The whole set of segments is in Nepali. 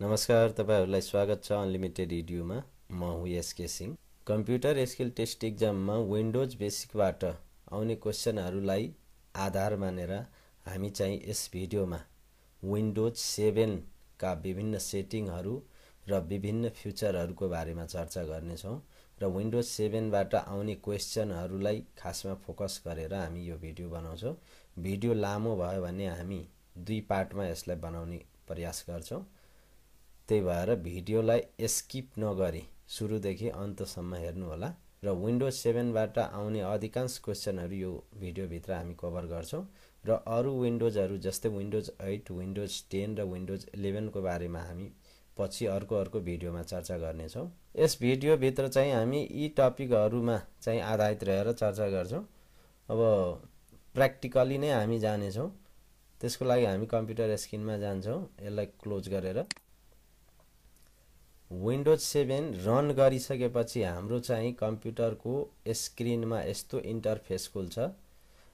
नमस्कार तपाईँहरूलाई स्वागत छ अनलिमिटेड रेडियोमा म हुँ S K Singh computer skill test इक्जाममा विन्डोज बेसिकबाट आउने क्वेसनहरूलाई आधार मानेर हामी चाहिँ यस भिडियोमा विन्डोज सेभेनका विभिन्न सेटिङहरू र विभिन्न फ्युचरहरूको बारेमा चर्चा गर्नेछौँ र विन्डोज सेभेनबाट आउने क्वेसनहरूलाई खासमा फोकस गरेर हामी यो भिडियो बनाउँछौँ भिडियो लामो भयो भने हामी दुई पार्टमा यसलाई बनाउने प्रयास गर्छौँ त्यही भएर भिडियोलाई स्किप नगरी सुरुदेखि अन्तसम्म हेर्नुहोला र विन्डोज सेभेनबाट आउने अधिकांश क्वेसनहरू यो भिडियोभित्र हामी कभर गर्छौँ र अरू विन्डोजहरू जस्तै विन्डोज एट विन्डोज टेन र विन्डोज इलेभेनको बारेमा हामी पछि अर्को अर्को भिडियोमा चर्चा गर्नेछौँ यस भिडियोभित्र चाहिँ हामी यी टपिकहरूमा चाहिँ आधारित रहेर चर्चा गर्छौँ अब प्र्याक्टिकली नै हामी जानेछौँ त्यसको लागि हामी कम्प्युटर स्क्रिनमा जान्छौँ यसलाई क्लोज गरेर विन्डोज सेभेन रन गरिसकेपछि हाम्रो चाहिँ कम्प्युटरको स्क्रिनमा यस्तो इन्टरफेस खुल्छ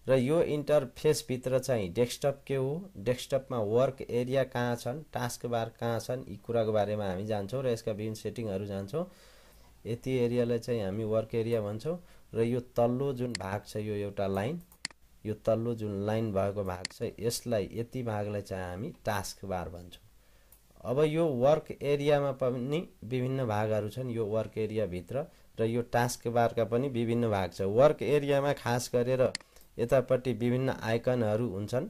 र यो इन्टरफेसभित्र चाहिँ डेस्कटप के हो डेस्कटपमा वर्क एरिया कहाँ छन् टास्क बार कहाँ छन् यी कुराको बारेमा हामी जान्छौँ र यसका विभिन्न सेटिङहरू जान्छौँ यति एरियालाई चाहिँ हामी वर्क एरिया भन्छौँ र यो तल्लो जुन भाग छ यो एउटा लाइन यो तल्लो जुन लाइन भएको भाग छ यसलाई यति भागलाई चाहिँ हामी टास्क बार भन्छौँ अब यो वर्क एरियामा पनि विभिन्न भागहरू छन् यो वर्क एरियाभित्र र यो टास्क बारका पनि विभिन्न भाग छ वर्क एरियामा खास गरेर यतापट्टि विभिन्न आइकनहरू हुन्छन्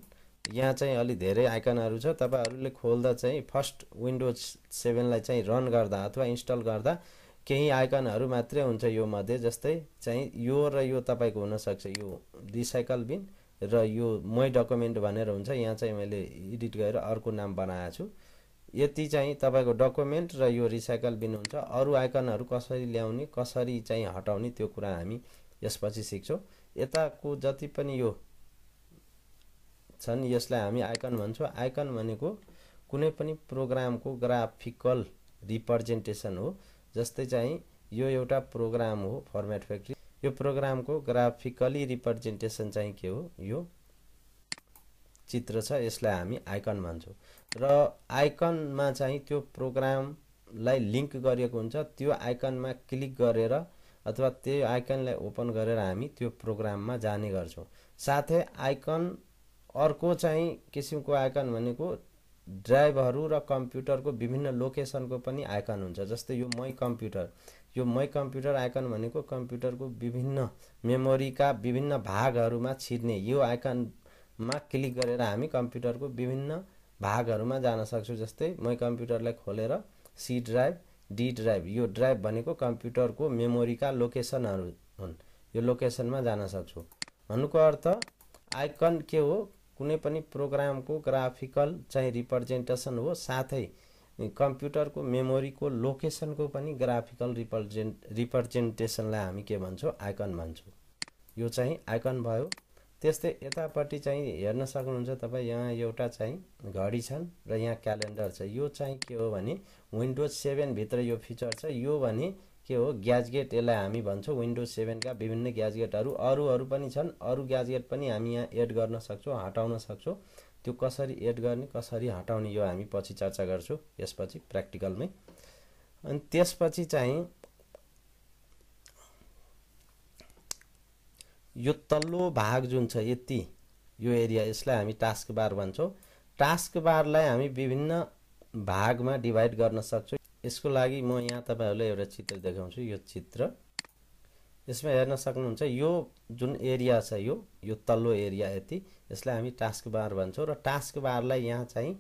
यहाँ चाहिँ अलि धेरै आइकनहरू छ तपाईँहरूले खोल्दा चाहिँ फर्स्ट विन्डोज सेभेनलाई चाहिँ रन गर्दा अथवा इन्स्टल गर्दा केही आइकनहरू मात्रै हुन्छ यो मध्ये जस्तै चाहिँ यो र यो तपाईँको हुनसक्छ यो रिसाइकल बिन र यो मै डकुमेन्ट भनेर हुन्छ यहाँ चाहिँ मैले एडिट गरेर अर्को नाम बनाएको छु यति चाहिँ तपाईँको डकुमेन्ट र यो रिसाइकल बिन हुन्छ अरू आइकनहरू कसरी ल्याउने कसरी चाहिँ हटाउने त्यो कुरा हामी यसपछि सिक्छौँ यताको जति पनि यो छन् यसलाई हामी आइकन भन्छौँ आइकन भनेको कुनै पनि प्रोग्रामको ग्राफिकल रिप्रेजेन्टेसन हो जस्तै चाहिँ यो एउटा प्रोग्राम हो फर्मेट फ्याक्ट्री यो प्रोग्रामको ग्राफिकली रिप्रेजेन्टेसन चाहिँ के हो यो चित्र छ यसलाई हामी आइकन भन्छौँ र आइकनमा चाहिँ त्यो प्रोग्रामलाई लिङ्क गरिएको हुन्छ त्यो आइकनमा क्लिक गरेर अथवा त्यो आइकनलाई ओपन गरेर हामी त्यो प्रोग्राममा जाने गर्छौँ साथै आइकन अर्को चाहिँ किसिमको आइकन भनेको ड्राइभहरू र कम्प्युटरको विभिन्न लोकेसनको पनि आइकन हुन्छ जस्तै यो मै कम्प्युटर यो मै कम्प्युटर आइकन भनेको कम्प्युटरको विभिन्न मेमोरीका विभिन्न भागहरूमा छिर्ने यो आइकनमा क्लिक गरेर हामी कम्प्युटरको विभिन्न भागहरूमा जान सक्छु जस्तै म कम्प्युटरलाई खोलेर सी ड्राइभ डी ड्राइभ यो ड्राइभ भनेको कम्प्युटरको मेमोरीका लोकेसनहरू हुन् यो लोकेसनमा जान सक्छु भन्नुको अर्थ आइकन के हो कुनै पनि प्रोग्रामको ग्राफिकल चाहिँ रिप्रेजेन्टेसन हो साथै कम्प्युटरको मेमोरीको लोकेसनको पनि ग्राफिकल रिप्रेजेन्ट रिप्रेजेन्टेसनलाई हामी के भन्छौँ आइकन भन्छौँ यो चाहिँ आइकन भयो त्यस्तै यतापट्टि चाहिँ हेर्न सक्नुहुन्छ तपाईँ यहाँ एउटा चाहिँ घडी छन् र यहाँ क्यालेन्डर छ यो चाहिँ के हो भने विन्डोज सेभेनभित्र यो फिचर छ यो भने के हो ग्याजगेट यसलाई हामी भन्छौँ विन्डोज सेभेनका विभिन्न ग्याजगेटहरू अरूहरू पनि छन् अरू ग्याजगेट पनि हामी यहाँ एड गर्न सक्छौँ हटाउन सक्छौँ त्यो कसरी एड गर्ने कसरी हटाउने यो हामी पछि चर्चा गर्छौँ यसपछि प्र्याक्टिकलमै अनि त्यसपछि चाहिँ यो तल्लो भाग जुन छ यति यो एरिया यसलाई हामी टास्क बार भन्छौँ टास्क बारलाई हामी विभिन्न भागमा डिभाइड गर्न सक्छौँ यसको लागि म यहाँ तपाईँहरूलाई एउटा चित्र देखाउँछु यो चित्र यसमा हेर्न सक्नुहुन्छ यो जुन एरिया छ यो यो तल्लो एरिया यति यसलाई हामी टास्क बार भन्छौँ र टास्क बारलाई यहाँ चाहिँ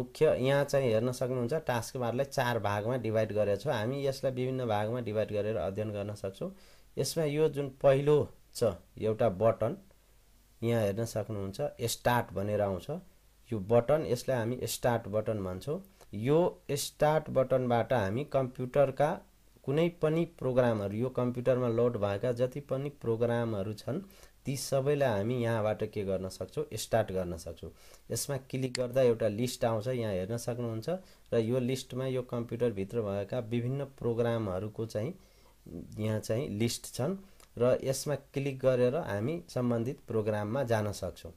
मुख्य यहाँ चाहिँ हेर्न सक्नुहुन्छ टास्क बारलाई चार भागमा डिभाइड गरेको छ हामी यसलाई विभिन्न भागमा डिभाइड गरेर अध्ययन गर्न सक्छौँ यसमा यो जुन पहिलो छ एउटा बटन यहाँ हेर्न सक्नुहुन्छ स्टार्ट भनेर आउँछ यो बटन यसलाई हामी स्टार्ट बटन भन्छौँ यो स्टार्ट बटनबाट हामी कम्प्युटरका कुनै पनि प्रोग्रामहरू यो कम्प्युटरमा लोड भएका जति पनि प्रोग्रामहरू छन् ती सबैलाई हामी यहाँबाट के गर्न सक्छौँ स्टार्ट गर्न सक्छौँ यसमा क्लिक गर्दा एउटा लिस्ट आउँछ यहाँ हेर्न सक्नुहुन्छ र यो लिस्टमा यो कम्प्युटरभित्र भएका विभिन्न प्रोग्रामहरूको चाहिँ यहाँ चाहिँ लिस्ट छन् र यसमा क्लिक गरेर हामी सम्बन्धित प्रोग्राममा जान सक्छौँ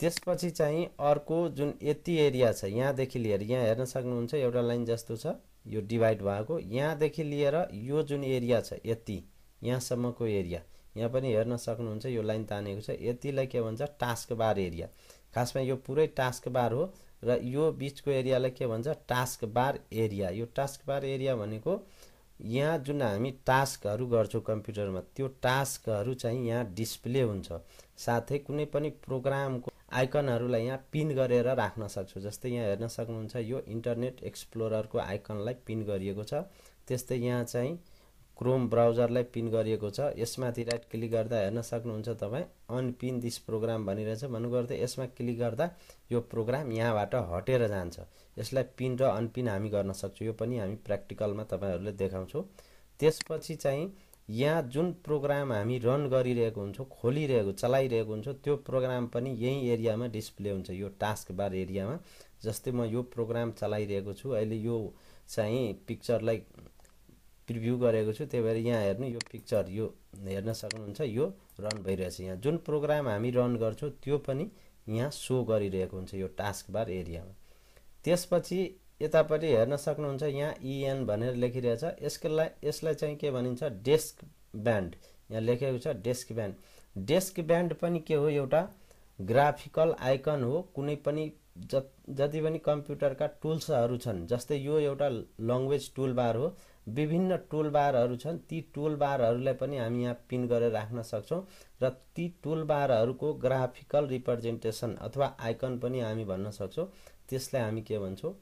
त्यसपछि चाहिँ अर्को जुन यति एरिया छ यहाँदेखि लिएर यहाँ हेर्न सक्नुहुन्छ एउटा लाइन जस्तो छ यो डिभाइड भएको यहाँदेखि लिएर यो जुन एरिया छ यति यहाँसम्मको एरिया यहाँ पनि हेर्न सक्नुहुन्छ यो लाइन तानेको छ यतिलाई के भन्छ टास्क बार एरिया खासमा यो पुरै टास्क बार हो र यो बिचको एरियालाई के भन्छ टास्क बार एरिया यो टास्क बार एरिया भनेको यहाँ जुन हामी टास्कहरू गर्छौँ कम्प्युटरमा त्यो टास्कहरू चाहिँ यहाँ डिस्प्ले हुन्छ साथै कुनै पनि प्रोग्रामको आइकनहरूलाई यहाँ पिन गरेर राख्न सक्छु जस्तै यहाँ हेर्न सक्नुहुन्छ यो इन्टरनेट एक्सप्लोररको आइकनलाई पिन गरिएको छ त्यस्तै यहाँ चाहिँ क्रोम ब्राउजरलाई पिन गरिएको छ यसमाथि राइट क्लिक गर्दा हेर्न सक्नुहुन्छ तपाईँ अनपिन दिस प्रोग्राम भनिरहेछ भन्नुपर्दा यसमा क्लिक गर्दा यो प्रोग्राम यहाँबाट हटेर जान्छ यसलाई पिन र अनपिन हामी गर्न सक्छौँ यो पनि हामी प्र्याक्टिकलमा तपाईँहरूले देखाउँछौँ त्यसपछि चाहिँ यहाँ जुन प्रोग्राम हामी रन गरिरहेको हुन्छौँ खोलिरहेको चलाइरहेको हुन्छौँ त्यो प्रोग्राम पनि यही एरियामा डिस्प्ले हुन्छ यो टास्क बार एरियामा जस्तै म यो प्रोग्राम चलाइरहेको छु अहिले यो चाहिँ पिक्चरलाई प्रिभ्यू गरेको छु त्यही भएर यहाँ हेर्नु यो पिक्चर यो हेर्न सक्नुहुन्छ यो रन भइरहेछ यहाँ जुन प्रोग्राम हामी रन गर्छौँ त्यो पनि यहाँ सो गरिरहेको हुन्छ यो टास्क बार एरियामा त्यसपछि यतापट्टि हेर्न सक्नुहुन्छ यहाँ इएन भनेर लेखिरहेछ यसकोलाई यसलाई चाहिँ के भनिन्छ डेस्क ब्यान्ड यहाँ लेखेको छ डेस्क ब्यान्ड डेस्क ब्यान्ड पनि के हो एउटा ग्राफिकल आइकन हो कुनै पनि जति पनि कम्प्युटरका टुल्सहरू छन् जस्तै यो एउटा लङ्ग्वेज टुल बार हो विभिन्न टोलबारहरू छन् ती टोलबारहरूलाई पनि हामी यहाँ पिन गरेर राख्न सक्छौँ र ती टोलबारहरूको ग्राफिकल रिप्रेजेन्टेसन अथवा आइकन पनि हामी भन्न सक्छौँ त्यसलाई हामी के भन्छौँ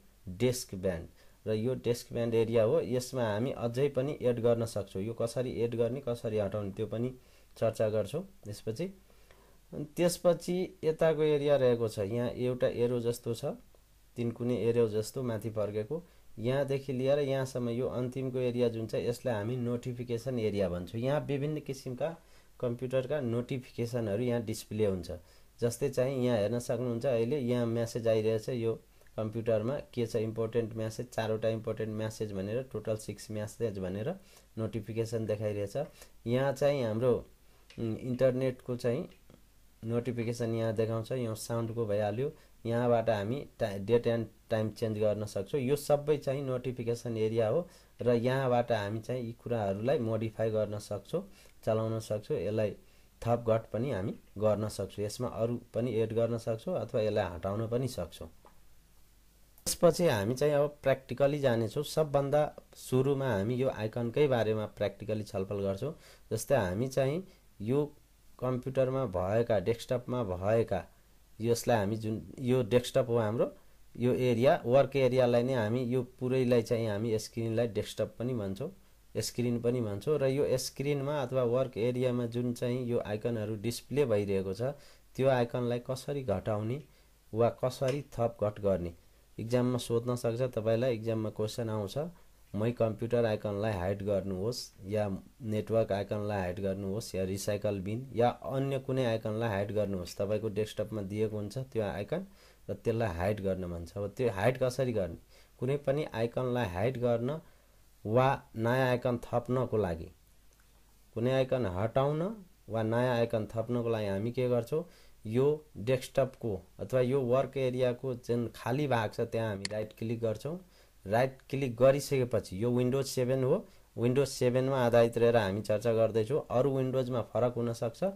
डेस्क ब्यान्ड र यो डेस्क ब्यान्ड एरिया हो यसमा हामी अझै पनि एड गर्न सक्छौँ यो कसरी एड गर्ने कसरी हटाउने त्यो पनि चर्चा गर्छौँ त्यसपछि त्यसपछि यताको एरिया रहेको छ यहाँ एउटा एरो जस्तो छ तिन कुनै एरो जस्तो माथि फर्केको यहाँदेखि लिएर यहाँसम्म यो अन्तिमको एरिया जुन छ यसलाई हामी नोटिफिकेसन एरिया भन्छौँ यहाँ विभिन्न किसिमका कम्प्युटरका नोटिफिकेसनहरू यहाँ डिस्प्ले हुन्छ जस्तै चाहिँ यहाँ हेर्न सक्नुहुन्छ अहिले यहाँ म्यासेज आइरहेछ यो कम्प्युटरमा के छ इम्पोर्टेन्ट म्यासेज चारवटा इम्पोर्टेन्ट म्यासेज भनेर टोटल सिक्स म्यासेज भनेर नोटिफिकेसन देखाइरहेछ यहाँ चाहिँ हाम्रो इन्टरनेटको चाहिँ नोटिफिकेसन यहाँ देखाउँछ यो साउन्डको भइहाल्यो यहाँबाट हामी टा डेट एन्ड टाइम चेन्ज गर्न सक्छौँ यो सबै चाहिँ नोटिफिकेसन एरिया हो र यहाँबाट हामी चाहिँ यी कुराहरूलाई मोडिफाई गर्न सक्छौँ चलाउन सक्छौँ यसलाई थप घट पनि हामी गर्न सक्छौँ यसमा अरू पनि एड गर्न सक्छौँ अथवा यसलाई हटाउन पनि सक्छौँ त्यसपछि हामी चाहिँ अब प्र्याक्टिकली जानेछौँ सबभन्दा सुरुमा हामी यो आइकनकै बारेमा प्र्याक्टिकली छलफल गर्छौँ जस्तै हामी चाहिँ यो कम्प्युटरमा भएका डेस्कटपमा भएका यसलाई हामी जुन यो डेस्कटप हो हाम्रो यो एरिया वर्क एरियालाई नै हामी यो पुरैलाई चाहिँ हामी स्क्रिनलाई डेस्कटप पनि भन्छौँ स्क्रिन पनि भन्छौँ र यो स्क्रिनमा अथवा वर्क एरियामा जुन चाहिँ यो आइकनहरू डिस्प्ले भइरहेको छ त्यो आइकनलाई कसरी घटाउने वा कसरी थप घट गर्ने इक्जाममा सोध्न सक्छ तपाईँलाई इक्जाममा क्वेसन आउँछ मै कम्प्युटर आइकनलाई हाइड गर्नुहोस् या नेटवर्क आइकनलाई हाइड गर्नुहोस् या रिसाइकल बिन या अन्य कुनै आइकनलाई हाइड गर्नुहोस् तपाईँको डेस्कटपमा दिएको हुन्छ त्यो आइकन र त्यसलाई हाइड गर्न मन छ अब त्यो हाइड कसरी गर्ने कुनै पनि आइकनलाई हाइड गर्न वा नयाँ आइकन थप्नको लागि कुनै आइकन हटाउन वा नयाँ आइकन थप्नको लागि हामी के गर्छौँ यो डेस्कटपको अथवा यो वर्क एरियाको जुन खाली भाग छ त्यहाँ हामी राइट क्लिक गर्छौँ राइट क्लिक गरिसकेपछि यो विन्डोज सेभेन हो विन्डोज सेभेनमा आधारित रहेर हामी चर्चा गर्दैछौँ अरू विन्डोजमा फरक हुनसक्छ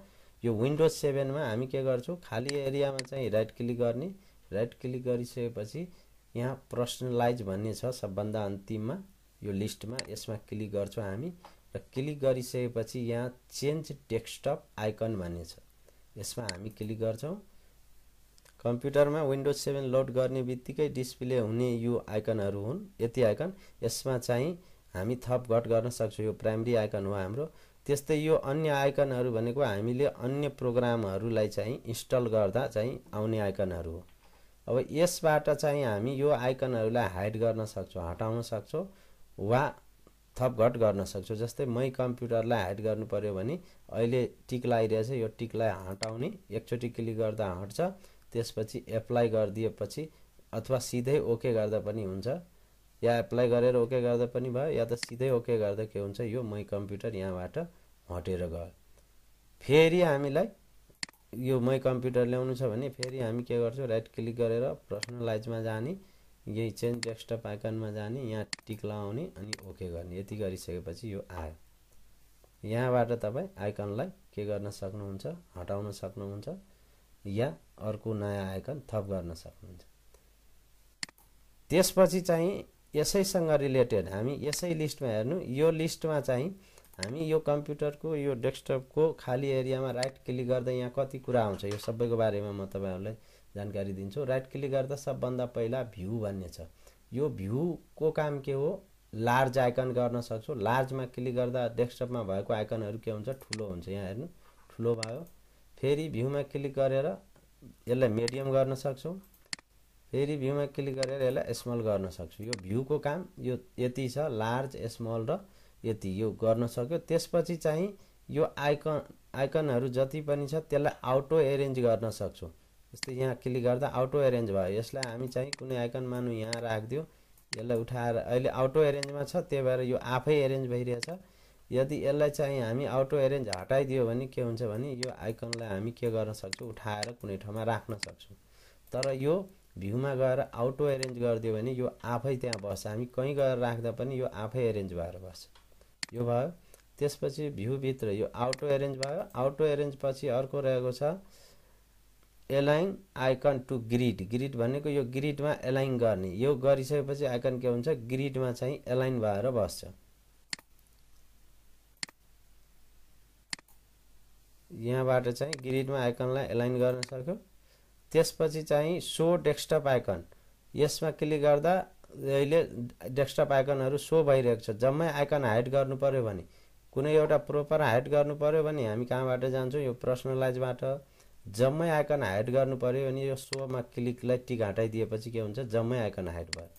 यो विन्डोज सेभेनमा हामी के गर्छौँ खाली एरियामा चाहिँ राइट क्लिक गर्ने राइट क्लिक गरिसकेपछि यहाँ पर्सनलाइज भन्ने छ सबभन्दा अन्तिममा यो लिस्टमा यसमा क्लिक गर्छौँ हामी र क्लिक गरिसकेपछि यहाँ चेन्ज डेस्कटप आइकन भन्ने छ यसमा हामी क्लिक गर्छौँ कम्प्युटरमा विन्डोज सेभेन लोड गर्ने बित्तिकै डिस्प्ले हुने यो आइकनहरू हुन् यति आइकन यसमा चाहिँ हामी थप घट गर्न सक्छौँ यो प्राइमरी आइकन हो हाम्रो त्यस्तै यो अन्य आइकनहरू भनेको हामीले अन्य प्रोग्रामहरूलाई चाहिँ इन्स्टल गर्दा चाहिँ आउने आइकनहरू हो अब यसबाट चाहिँ हामी यो आइकनहरूलाई हाइड गर्न सक्छौँ हटाउन सक्छौँ वा थपघट गर्न सक्छौँ जस्तै मै कम्प्युटरलाई हाइड गर्नु पऱ्यो भने अहिले टिक लगाइरहेछ यो टिकलाई हटाउने एकचोटि क्लिक गर्दा हट्छ त्यसपछि एप्लाई गरिदिएपछि अथवा सिधै ओके गर्दा पनि हुन्छ या एप्लाई गरेर ओके गर्दा पनि भयो या त सिधै ओके गर्दा के हुन्छ यो मै कम्प्युटर यहाँबाट हटेर गयो फेरि हामीलाई यो मै कम्प्युटर ल्याउनु छ भने फेरि हामी के गर्छौँ राइट क्लिक गरेर पर्सनलाइजमा जाने यही चेन्ज डेस्कटप आइकनमा जाने यहाँ टिक लगाउने अनि ओके गर्ने यति गरिसकेपछि यो आयो यहाँबाट तपाईँ आइकनलाई के गर्न सक्नुहुन्छ हटाउन सक्नुहुन्छ या अर्को नयाँ आइकन थप गर्न सक्नुहुन्छ त्यसपछि चाहिँ यसैसँग रिलेटेड हामी यसै लिस्टमा हेर्नु यो लिस्टमा चाहिँ हामी यो कम्प्युटरको यो डेस्कटपको खाली एरियामा राइट क्लिक गर्दा यहाँ कति कुरा आउँछ यो सबैको बारेमा म तपाईँहरूलाई जानकारी दिन्छु राइट क्लिक गर्दा सबभन्दा पहिला भ्यू भन्ने छ यो भ्यूको काम के हो लार्ज आइकन गर्न सक्छु लार्जमा क्लिक गर्दा डेस्कटपमा भएको आइकनहरू के हुन्छ ठुलो हुन्छ यहाँ हेर्नु ठुलो भयो फेरि भ्यूमा क्लिक गरेर यसलाई मिडियम गर्न सक्छौँ फेरि भ्यूमा क्लिक गरेर यसलाई स्मल गर्न सक्छु यो भ्यूको काम यो यति छ लार्ज स्मल र यति यो गर्न सक्यो त्यसपछि चाहिँ यो आइकन आइकनहरू जति पनि छ त्यसलाई आउटो एरेन्ज गर्न सक्छौँ जस्तै यहाँ क्लिक गर्दा आउटो एरेन्ज भयो यसलाई हामी चाहिँ कुनै आइकन मानु यहाँ राखिदियो यसलाई उठाएर अहिले आउटो एरेन्जमा छ त्यही भएर यो आफै एरेन्ज भइरहेछ यदि यसलाई चाहिँ हामी आउटो एरेन्ज हटाइदियो भने के हुन्छ भने यो आइकनलाई हामी के गर्न सक्छौँ उठाएर कुनै ठाउँमा राख्न सक्छौँ तर यो भ्यूमा गएर आउटो एरेन्ज गरिदियो भने यो आफै त्यहाँ बस्छ हामी कहीँ गएर राख्दा पनि यो आफै एरेन्ज भएर बस्छ यो भयो त्यसपछि भ्यूभित्र यो आउटो एरेन्ज भयो आउटो एरेन्ज पछि अर्को रहेको छ align icon to grid grid भनेको यो ग्रिडमा एलाइन गर्ने यो गरिसकेपछि आइकन के हुन्छ ग्रिडमा चाहिँ एलाइन भएर बस्छ यहाँबाट चाहिँ ग्रिडमा आइकनलाई एलाइन गर्न सक्यो त्यसपछि चाहिँ सो डेस्कटप आइकन यसमा क्लिक गर्दा अहिले डेस्कटप आइकनहरू सो भइरहेको छ जम्मै आइकन हाइड गर्नु पऱ्यो भने कुनै एउटा प्रोपर हाइड गर्नु पऱ्यो भने हामी कहाँबाट जान्छौँ यो पर्सनलाइजबाट जम्मै आइकन हाइड गर्नु पऱ्यो भने यो सोमा क्लिकलाई टिक हटाइदिएपछि के हुन्छ जम्मै आइकन हाइड भयो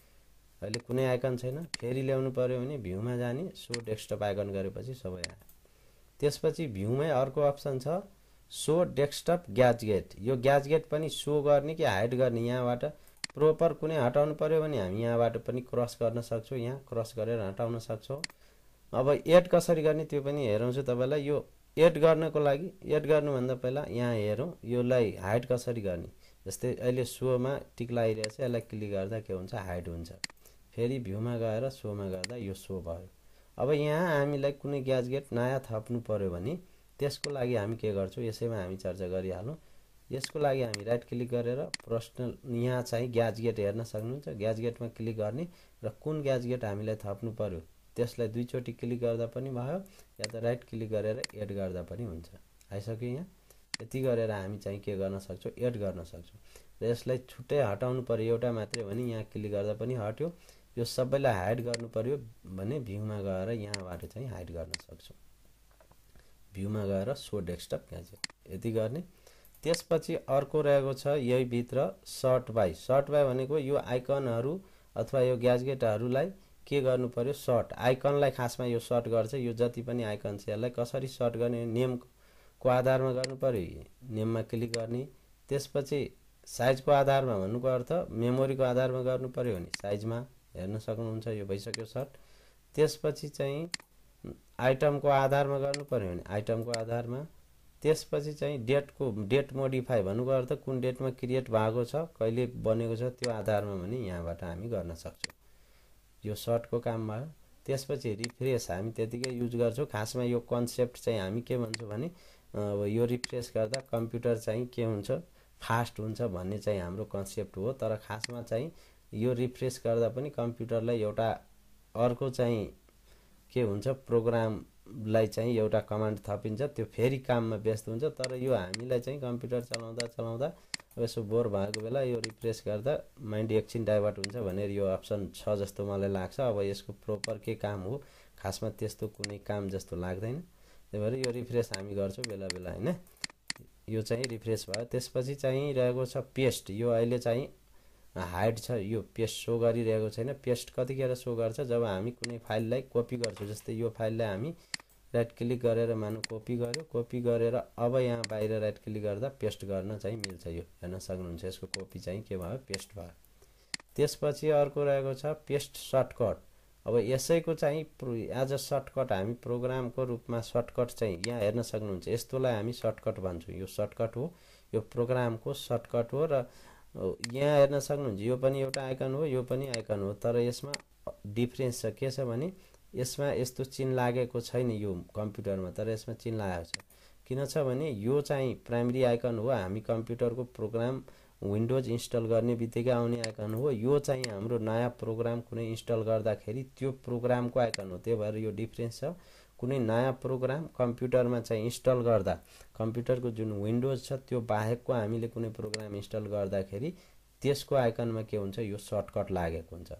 अहिले कुनै आइकन छैन फेरि ल्याउनु पऱ्यो भने भ्यूमा जाने सो डेस्कटप आइकन गरेपछि सबै आयो त्यसपछि भ्यूमै अर्को अप्सन छ सो डेस्कटप ग्याजगेट यो ग्याजगेट पनि सो गर्ने कि हाइड गर्ने यहाँबाट प्रोपर कुनै हटाउनु पऱ्यो भने हामी यहाँबाट पनि क्रस गर्न सक्छौँ यहाँ क्रस गरेर हटाउन सक्छौँ अब एड कसरी गर्ने त्यो पनि हेराउँछु तपाईँलाई यो एड गर्नको लागि एड गर्नुभन्दा पहिला यहाँ हेरौँ यसलाई हाइट कसरी गर्ने जस्तै अहिले सोमा टिक लगाइरहेछ यसलाई क्लिक गर्दा के हुन्छ हाइट हुन्छ फेरि भ्यूमा गएर सोमा गर्दा यो सो भयो अब यहाँ हामीलाई कुनै ग्याजगेट नयाँ थप्नु पऱ्यो भने त्यसको लागि हामी के गर्छौँ यसैमा हामी चर्चा गरिहालौँ यसको लागि हामी राइट क्लिक गरेर पर्सनल यहाँ चाहिँ ग्याज गेट हेर्न सक्नुहुन्छ ग्याज गेटमा क्लिक गर्ने र कुन ग्याज गेट हामीलाई थप्नु पऱ्यो त्यसलाई दुईचोटि क्लिक गर्दा पनि भयो या त राइट क्लिक गरेर एड गर्दा पनि हुन्छ आइसक्यो यहाँ यति गरेर हामी चाहिँ के गर्न सक्छौँ एड गर्न सक्छौँ र यसलाई छुट्टै हटाउनु पऱ्यो एउटा मात्रै भने यहाँ क्लिक गर्दा पनि हट्यो यो सबैलाई हाइड गर्नु पऱ्यो भने भ्यूमा गएर यहाँबाट चाहिँ हाइड गर्न सक्छौँ भ्यूमा गएर सो डेस्कटप ग्याजेट यति गर्ने त्यसपछि अर्को रहेको छ यही भित्र सर्ट बाई सर्ट बाई भनेको यो आइकनहरू अथवा यो ग्याजगेटहरूलाई के गर्नु पऱ्यो सर्ट आइकनलाई खासमा यो सर्ट गर्छ यो जति पनि आइकन छ यसलाई कसरी सर्ट गर्ने नेमको आधारमा गर्नु पऱ्यो नेममा क्लिक गर्ने त्यसपछि साइजको आधारमा भन्नुको अर्थ मेमोरीको आधारमा गर्नु पऱ्यो भने साइजमा हेर्न सक्नुहुन्छ यो भइसक्यो सर्ट त्यसपछि चाहिँ आइटमको आधारमा गर्नु पऱ्यो भने आइटमको आधारमा त्यसपछि चाहिँ डेटको डेट मोडिफाई भन्नुको अर्थ कुन डेटमा क्रिएट भएको छ कहिले बनेको छ त्यो आधारमा भने यहाँबाट हामी गर्न सक्छौँ यो सर्टको काम भयो त्यसपछि रिफ्रेस हामी त्यतिकै युज गर्छौँ खासमा यो कन्सेप्ट चाहिँ हामी के भन्छौँ भने अब यो रिफ्रेस गर्दा कम्प्युटर चाहिँ के हुन्छ फास्ट हुन्छ भन्ने चाहिँ हाम्रो कन्सेप्ट हो तर खासमा चाहिँ यो रिफ्रेस गर्दा पनि कम्प्युटरलाई एउटा अर्को चाहिँ के हुन्छ प्रोग्राम लाई चाहिँ एउटा कमान्ड थपिन्छ त्यो फेरि काममा व्यस्त हुन्छ तर यो हामीलाई चाहिँ कम्प्युटर चलाउँदा चलाउँदा अब यसो बोर भएको बेला यो रिफ्रेस गर्दा माइन्ड एकछिन डाइभर्ट हुन्छ भनेर यो अप्सन छ जस्तो मलाई लाग्छ अब यसको प्रोपर के काम हो खासमा त्यस्तो कुनै काम जस्तो लाग्दैन त्यही भएर यो रिफ्रेस हामी गर्छौँ बेला बेला होइन यो चाहिँ रिफ्रेस भयो त्यसपछि चाहिँ रहेको छ पेस्ट यो अहिले चाहिँ हाइट छ यो पेस्ट सो गरिरहेको छैन पेस्ट कतिखेर सो गर्छ जब हामी कुनै फाइललाई कपी गर्छौँ जस्तै यो फाइललाई हामी राइट क्लिक गरेर मानौँ कपी गऱ्यो कपी गरेर अब यहाँ बाहिर राइट क्लिक गर्दा पेस्ट गर्न चाहिँ मिल्छ यो हेर्न सक्नुहुन्छ यसको कपी चाहिँ के भयो पेस्ट भयो त्यसपछि अर्को रहेको छ पेस्ट सर्टकट अब यसैको चाहिँ एज अ सर्टकट हामी प्रोग्रामको रूपमा सर्टकट चाहिँ यहाँ हेर्न सक्नुहुन्छ यस्तोलाई हामी सर्टकट भन्छौँ यो सर्टकट हो यो प्रोग्रामको सर्टकट हो र यहाँ हेर्न सक्नुहुन्छ यो पनि एउटा आइकन हो यो पनि आइकन हो तर यसमा डिफ्रेन्स छ के छ भने यसमा यस्तो चिन लागेको छैन यो कम्प्युटरमा तर यसमा चिन लागेको छ किन छ भने यो चाहिँ प्राइमेरी आइकन हो हामी कम्प्युटरको प्रोग्राम विन्डोज इन्स्टल गर्ने बित्तिकै आउने आइकन हो यो चाहिँ हाम्रो नयाँ प्रोग्राम कुनै इन्स्टल गर्दाखेरि त्यो प्रोग्रामको आइकन हो त्यही भएर यो डिफ्रेन्स छ कुनै नयाँ प्रोग्राम कम्प्युटरमा चाहिँ इन्स्टल गर्दा कम्प्युटरको जुन विन्डोज छ त्यो बाहेकको हामीले कुनै प्रोग्राम इन्स्टल गर्दाखेरि त्यसको आइकनमा के हुन्छ यो सर्टकट लागेको हुन्छ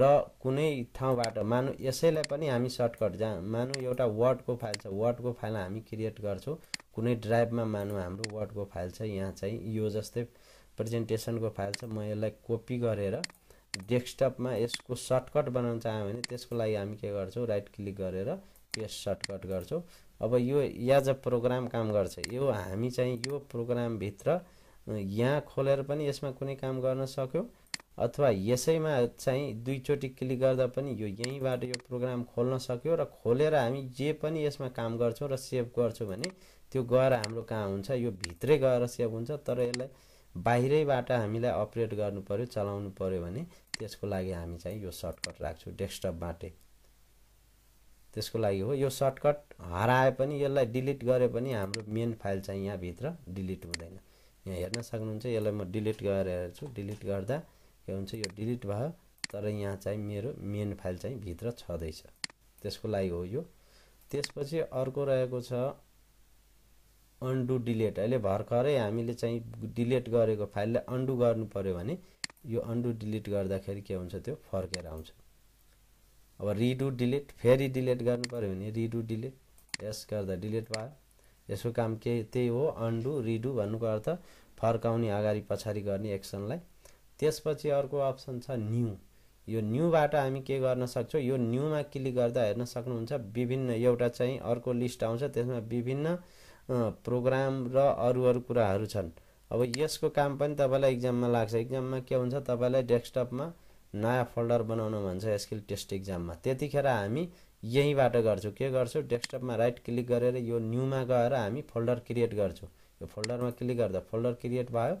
र कुनै ठाउँबाट मानु यसैलाई पनि हामी सर्टकट जहाँ मानु एउटा वर्डको फाइल छ वर्डको फाइल हामी क्रिएट गर्छौँ कुनै ड्राइभमा मानु हाम्रो वर्डको फाइल छ यहाँ चाहिँ यो जस्तै प्रेजेन्टेसनको फाइल छ म यसलाई कोपी गरेर डेस्कटपमा यसको सर्टकट बनाउन चाह्यो भने त्यसको लागि हामी के गर्छौँ राइट क्लिक गरेर पेस्ट सर्टकट गर्छौँ अब यो याज अ प्रोग्राम काम गर्छ यो हामी चाहिँ यो प्रोग्रामभित्र यहाँ खोलेर पनि यसमा कुनै काम गर्न सक्यौँ अथवा यसैमा चाहिँ दुईचोटि क्लिक गर्दा पनि यो यहीँबाट यो प्रोग्राम खोल्न सक्यो र खोलेर हामी जे पनि यसमा काम गर्छौँ र सेभ गर्छौँ भने त्यो गएर हाम्रो कहाँ हुन्छ यो भित्रै गएर सेभ हुन्छ तर यसलाई बाहिरैबाट हामीलाई अपरेट गर्नु पऱ्यो चलाउनु पऱ्यो भने त्यसको लागि हामी चाहिँ यो सर्टकट राख्छौँ डेस्कटपबाटै त्यसको लागि हो यो सर्टकट हराए पनि यसलाई डिलिट गरे पनि हाम्रो मेन फाइल चाहिँ यहाँभित्र डिलिट हुँदैन यहाँ हेर्न सक्नुहुन्छ यसलाई म डिलिट गरेर छु डिलिट गर्दा के हुन्छ यो डिलिट भयो तर यहाँ चाहिँ मेरो मेन फाइल चाहिँ भित्र छँदैछ त्यसको लागि हो यो त्यसपछि अर्को रहेको छ अन्डु डिलिट अहिले भर्खरै हामीले चाहिँ डिलिट गरेको फाइललाई अन्डु गर्नु पऱ्यो भने यो अन्डु डिलिट गर्दाखेरि के हुन्छ त्यो फर्केर आउँछ अब रिडु डिलिट फेरि डिलिट गर्नु पऱ्यो भने रिडु डिलिट यस गर्दा डिलिट भयो यसको काम के त्यही हो अन्डु रिडु भन्नुको अर्थ फर्काउने अगाडि पछाडि गर्ने एक्सनलाई त्यसपछि अर्को अप्सन छ न्यू यो न्यूबाट हामी के गर्न सक्छौँ यो न्यूमा क्लिक गर्दा हेर्न सक्नुहुन्छ विभिन्न एउटा चाहिँ अर्को लिस्ट आउँछ त्यसमा विभिन्न प्रोग्राम र अरू अरू कुराहरू छन् अब यसको काम पनि तपाईँलाई इक्जाममा लाग्छ इक्जाममा के हुन्छ तपाईँलाई डेस्कटपमा नयाँ फोल्डर बनाउनु भन्छ स्किल टेस्ट इक्जाममा त्यतिखेर हामी यहीँबाट गर्छौँ के गर्छौँ डेस्कटपमा राइट क्लिक गरेर यो न्युमा गएर हामी फोल्डर क्रिएट गर्छौँ यो फोल्डरमा क्लिक गर्दा फोल्डर क्रिएट भयो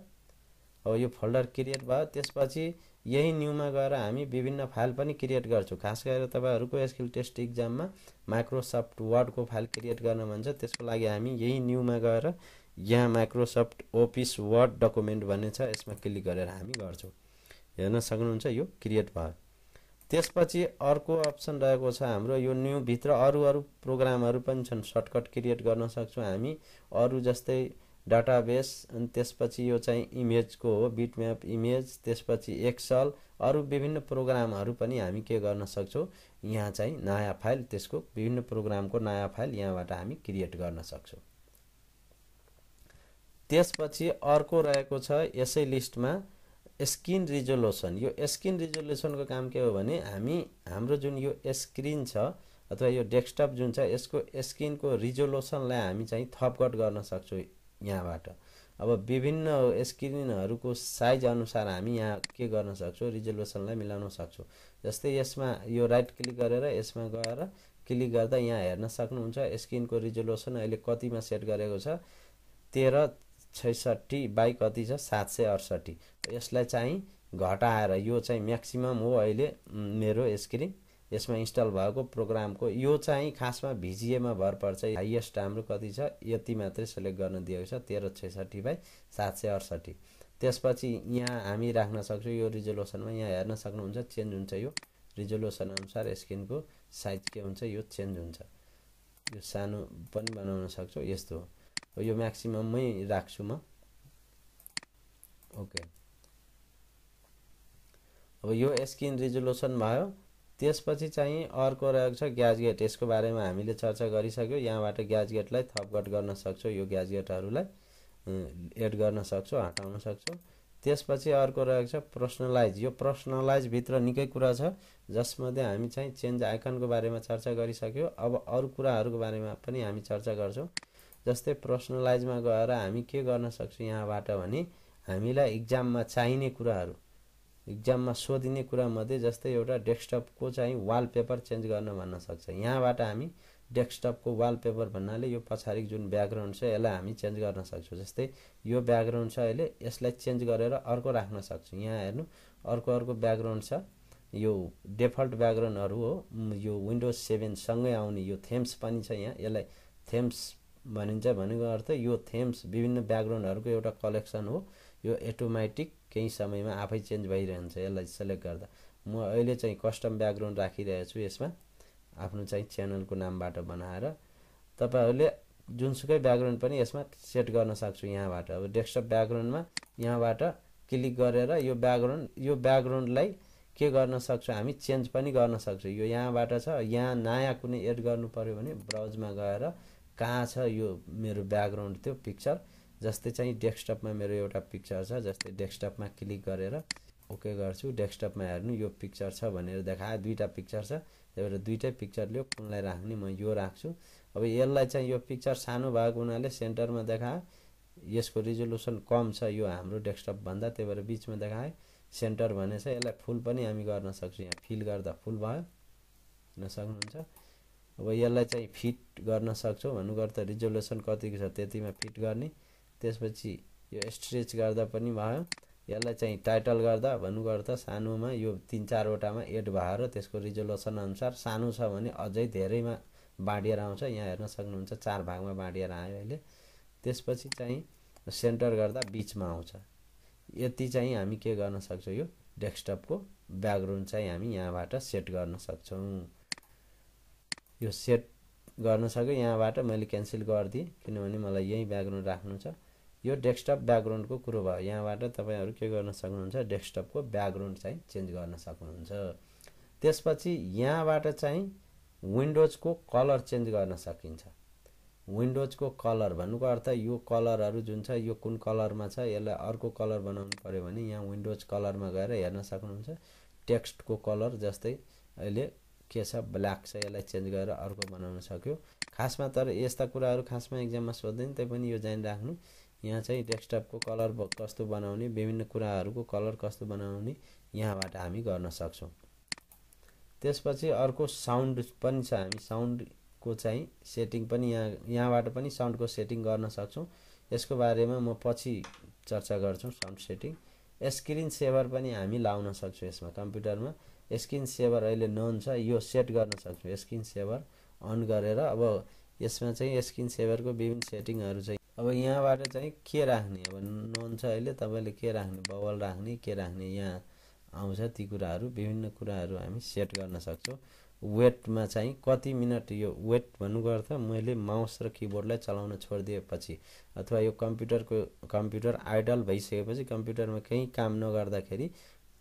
अब यो फोल्डर क्रिएट भयो त्यसपछि यही न्युमा गएर हामी विभिन्न फाइल पनि क्रिएट गर्छौँ खास गरेर तपाईँहरूको स्किल टेस्ट इक्जाममा माइक्रोसफ्ट वर्डको फाइल क्रिएट गर्न भन्छ त्यसको लागि हामी यही न्युमा गएर यहाँ माइक्रोसफ्ट ओफिस वर्ड डकुमेन्ट भन्ने छ यसमा क्लिक गरेर हामी गर्छौँ हेर्न सक्नुहुन्छ यो क्रिएट भयो त्यसपछि अर्को अप्सन रहेको छ हाम्रो यो न्युभित्र अरू अरू प्रोग्रामहरू पनि छन् सर्टकट क्रिएट गर्न सक्छौँ हामी अरू जस्तै डाटाबेस अनि त्यसपछि यो चाहिँ इमेजको हो बिटम्याप इमेज त्यसपछि एक्सल अरू विभिन्न प्रोग्रामहरू पनि हामी के गर्न सक्छौँ यहाँ चाहिँ नयाँ फाइल त्यसको विभिन्न प्रोग्रामको नयाँ फाइल यहाँबाट हामी क्रिएट गर्न सक्छौँ त्यसपछि अर्को रहेको छ यसै लिस्टमा स्क्रिन रिजोल्युसन यो स्क्रिन रिजोल्युसनको काम के हो भने हामी हाम्रो जुन यो स्क्रिन छ अथवा यो डेस्कटप जुन छ यसको स्क्रिनको रिजोल्युसनलाई हामी चाहिँ थपघट गर्न सक्छौँ यहाँबाट अब विभिन्न स्क्रिनहरूको साइज अनुसार हामी यहाँ के गर्न सक्छौँ रिजोल्युसनलाई मिलाउन सक्छौँ जस्तै यसमा यो राइट क्लिक गरेर यसमा गएर क्लिक गर्दा यहाँ हेर्न सक्नुहुन्छ स्क्रिनको रिजोल्युसन अहिले कतिमा सेट गरेको छ तेह्र छैसठी बाई कति छ सात सय अडसट्ठी यसलाई चाहिँ घटाएर यो चाहिँ म्याक्सिमम हो अहिले मेरो स्क्रिन यसमा इन्स्टल भएको प्रोग्रामको यो चाहिँ खासमा भिजिएमा भर पर्छ हाइएस्ट हाम्रो कति छ यति मात्रै सेलेक्ट गर्न दिएको छ तेह्र छैसठी बाई सात सय अडसट्ठी त्यसपछि यहाँ हामी राख्न सक्छौँ यो रिजोल्युसनमा यहाँ हेर्न सक्नुहुन्छ चेन्ज हुन्छ यो रिजोल्युसन अनुसार स्क्रिनको साइज के हुन्छ यो चेन्ज हुन्छ यो सानो पनि बनाउन सक्छौँ यस्तो हो यो म्याक्सिमममै राख्छु म ओके अब यो स्क्रिन रिजोल्युसन भयो त्यसपछि चाहिँ अर्को रहेको छ ग्याज गेट यसको बारेमा हामीले चर्चा गरिसक्यो यहाँबाट ग्याज गेटलाई थपघट गर्न सक्छौँ यो ग्याज गेटहरूलाई एड गर्न सक्छौँ हटाउन सक्छौँ त्यसपछि अर्को रहेको छ पर्सनलाइज यो पर्सनलाइजभित्र निकै कुरा छ जसमध्ये हामी चाहिँ चेन्ज आइकनको बारेमा चर्चा गरिसक्यो अब अरू कुराहरूको बारेमा पनि हामी चर्चा गर्छौँ जस्तै पर्सनलाइजमा गएर हामी के गर्न सक्छौँ यहाँबाट भने हामीलाई इक्जाममा चाहिने कुराहरू इक्जाममा सोधिने कुरामध्ये जस्तै एउटा डेस्कटपको चाहिँ वालपेपर चेन्ज गर्न भन्न सक्छ यहाँबाट हामी डेस्कटपको वालपेपर भन्नाले यो पछाडि जुन ब्याकग्राउन्ड छ यसलाई हामी चेन्ज गर्न सक्छौँ जस्तै यो ब्याकग्राउन्ड छ अहिले यसलाई चेन्ज गरेर अर्को राख्न सक्छौँ यहाँ हेर्नु अर्को अर्को ब्याकग्राउन्ड छ यो डिफल्ट ब्याकग्राउन्डहरू हो यो विन्डोज सेभेनसँगै आउने यो थेम्स पनि छ यहाँ यसलाई थेम्स भनिन्छ भनेको अर्थ यो थेम्स विभिन्न ब्याकग्राउन्डहरूको एउटा कलेक्सन हो यो एटोमेटिक केही समयमा आफै चेन्ज भइरहन्छ यसलाई सेलेक्ट गर्दा म अहिले चाहिँ कस्टम ब्याकग्राउन्ड राखिरहेको छु यसमा आफ्नो चाहिँ च्यानलको नामबाट बनाएर तपाईँहरूले जुनसुकै ब्याकग्राउन्ड पनि यसमा सेट गर्न सक्छु यहाँबाट अब डेस्कटप ब्याकग्राउन्डमा यहाँबाट क्लिक गरेर यो ब्याकग्राउन्ड यो ब्याकग्राउन्डलाई के गर्न सक्छु हामी चेन्ज पनि गर्न सक्छौँ यो यहाँबाट छ यहाँ नयाँ कुनै एड गर्नु पऱ्यो भने ब्राउजमा गएर कहाँ छ यो मेरो ब्याकग्राउन्ड त्यो पिक्चर जस्तै चाहिँ डेस्कटपमा मेरो एउटा पिक्चर छ जस्तै डेस्कटपमा क्लिक गरेर ओके गर्छु डेस्कटपमा हेर्नु यो पिक्चर छ भनेर देखायो दुईवटा पिक्चर छ त्यही भएर दुइटै पिक्चर लियो कुनलाई राख्ने म यो राख्छु अब यसलाई चाहिँ यो पिक्चर सानो भएको हुनाले सेन्टरमा देखायो यसको रिजोल्युसन कम छ यो हाम्रो डेस्कटप भन्दा त्यही भएर बिचमा देखाएँ सेन्टर भनेछ यसलाई फुल पनि हामी गर्न सक्छौँ यहाँ फिल गर्दा फुल भयो हुन सक्नुहुन्छ अब यसलाई चाहिँ फिट गर्न सक्छौँ भन्नुपर्दा रिजोल्युसन कतिको छ त्यतिमा फिट गर्ने त्यसपछि यो स्ट्रेच गर्दा पनि भयो यसलाई चाहिँ टाइटल गर्दा भन्नुपर्दा सानोमा यो तिन चारवटामा एड भएर त्यसको रिजोल्युसन अनुसार सानो छ भने अझै धेरैमा बाँडिएर आउँछ यहाँ हेर्न सक्नुहुन्छ चार भागमा बाँडिएर आयो अहिले त्यसपछि चाहिँ सेन्टर गर्दा बिचमा आउँछ यति चाहिँ हामी के गर्न सक्छौँ यो डेस्कटपको ब्याकग्राउन्ड चाहिँ हामी यहाँबाट सेट गर्न सक्छौँ यो सेट गर्न सकेँ यहाँबाट मैले क्यान्सल गरिदिएँ किनभने मलाई यहीँ ब्याकग्राउन्ड राख्नु छ यो डेस्कटप ब्याकग्राउन्डको कुरो भयो यहाँबाट तपाईँहरू के गर्न सक्नुहुन्छ डेस्कटपको ब्याकग्राउन्ड चाहिँ चेन्ज गर्न सक्नुहुन्छ त्यसपछि यहाँबाट चाहिँ विन्डोजको कलर चेन्ज गर्न सकिन्छ विन्डोजको कलर भन्नुको अर्थ यो कलरहरू जुन छ यो कुन कलरमा छ यसलाई अर्को कलर बनाउनु पऱ्यो भने यहाँ विन्डोज कलरमा गएर हेर्न सक्नुहुन्छ टेक्स्टको कलर जस्तै अहिले के छ ब्ल्याक छ यसलाई चेन्ज गरेर अर्को बनाउन सक्यो खासमा तर यस्ता कुराहरू खासमा इक्जाममा सोध्दैन पनि यो राख्नु यहाँ चाहिँ डेस्कटपको कलर कस्तो बनाउने विभिन्न कुराहरूको कलर कस्तो बनाउने यहाँबाट हामी गर्न सक्छौँ त्यसपछि अर्को साउन्ड पनि छ हामी साउन्डको चाहिँ सेटिङ पनि यहाँ यहाँबाट पनि साउन्डको सेटिङ गर्न सक्छौँ यसको बारेमा म पछि चर्चा गर्छौँ साउन्ड सेटिङ स्क्रिन सेभर पनि हामी लाउन सक्छौँ यसमा कम्प्युटरमा स्क्रिन सेभर अहिले नन छ यो सेट गर्न सक्छौँ स्क्रिन सेभर अन गरेर अब यसमा चाहिँ स्क्रिन सेभरको विभिन्न सेटिङहरू चाहिँ अब यहाँबाट चाहिँ के राख्ने अब नन छ अहिले तपाईँले के राख्ने बबल राख्ने के राख्ने यहाँ आउँछ ती कुराहरू विभिन्न कुराहरू हामी सेट गर्न सक्छौँ वेटमा चाहिँ कति मिनट यो वेट भन्नुको अर्थ मैले माउस र किबोर्डलाई चलाउन छोडिदिएपछि अथवा यो कम्प्युटरको कम्प्युटर आइडल भइसकेपछि कम्प्युटरमा केही काम नगर्दाखेरि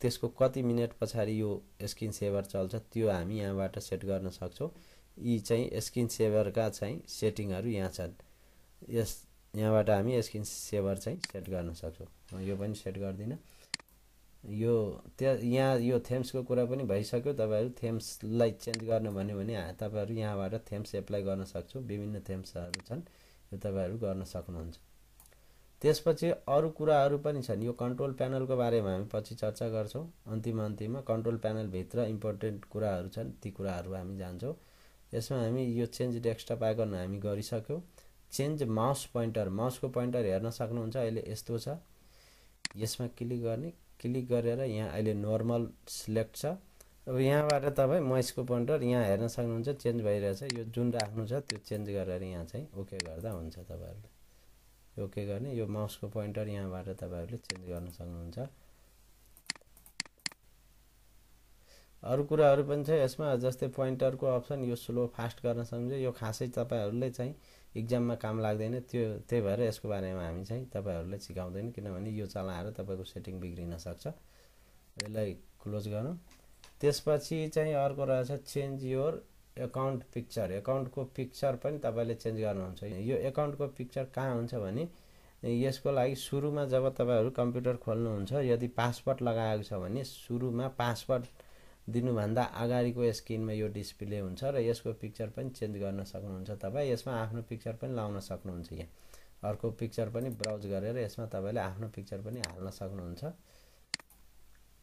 त्यसको कति मिनट पछाडि यो स्किन सेभर चल्छ त्यो हामी यहाँबाट सेट गर्न सक्छौँ यी चाहिँ स्किन सेभरका चाहिँ सेटिङहरू यहाँ छन् यस यहाँबाट हामी स्किन सेभर चाहिँ सेट गर्न सक्छौँ यो पनि सेट गर्दिनँ यो त्यहाँ यहाँ यो थेम्सको कुरा पनि भइसक्यो तपाईँहरू थेम्सलाई चेन्ज गर्नु भन्यो भने तपाईँहरू यहाँबाट थेम्स एप्लाई गर्न सक्छौँ विभिन्न थेम्सहरू छन् यो तपाईँहरू गर्न सक्नुहुन्छ त्यसपछि अरू कुराहरू पनि छन् यो कन्ट्रोल प्यानलको बारेमा हामी पछि चर्चा गर्छौँ अन्तिम अन्तिममा कन्ट्रोल प्यानलभित्र इम्पोर्टेन्ट कुराहरू छन् ती कुराहरू हामी जान्छौँ यसमा हामी यो चेन्ज डेस्कटप आइकन हामी गरिसक्यौँ चेन्ज माउस पोइन्टर माउसको पोइन्टर हेर्न सक्नुहुन्छ अहिले यस्तो छ यसमा क्लिक गर्ने क्लिक गरेर यहाँ अहिले नर्मल सिलेक्ट छ अब यहाँबाट तपाईँ माउसको पोइन्टर यहाँ हेर्न सक्नुहुन्छ चेन्ज भइरहेछ यो जुन राख्नु छ त्यो चेन्ज गरेर यहाँ चाहिँ ओके गर्दा हुन्छ तपाईँहरूले यो के गर्ने यो माउसको पोइन्टर यहाँबाट तपाईँहरूले चेन्ज गर्न सक्नुहुन्छ अरू कुराहरू पनि छ यसमा जस्तै पोइन्टरको अप्सन यो स्लो फास्ट गर्न सक्नुहुन्छ यो खासै तपाईँहरूले चाहिँ इक्जाममा काम लाग्दैन त्यो त्यही भएर यसको बारेमा हामी चाहिँ तपाईँहरूलाई सिकाउँदैनौँ किनभने यो चलाएर तपाईँको सेटिङ बिग्रिन सक्छ यसलाई क्लोज गरौँ त्यसपछि चाहिँ अर्को रहेछ चेन्ज योर एकाउन्ट पिक्चर एकाउन्टको पिक्चर पनि तपाईँले चेन्ज गर्नुहुन्छ यो एकाउन्टको पिक्चर कहाँ हुन्छ भने यसको लागि सुरुमा जब तपाईँहरू कम्प्युटर खोल्नुहुन्छ यदि पासवर्ड लगाएको छ भने सुरुमा पासवर्ड दिनुभन्दा अगाडिको स्क्रिनमा यो डिस्प्ले हुन्छ र यसको पिक्चर पनि चेन्ज गर्न सक्नुहुन्छ तपाईँ यसमा आफ्नो पिक्चर पनि लाउन सक्नुहुन्छ यहाँ अर्को पिक्चर पनि ब्राउज गरेर यसमा तपाईँले आफ्नो पिक्चर पनि हाल्न सक्नुहुन्छ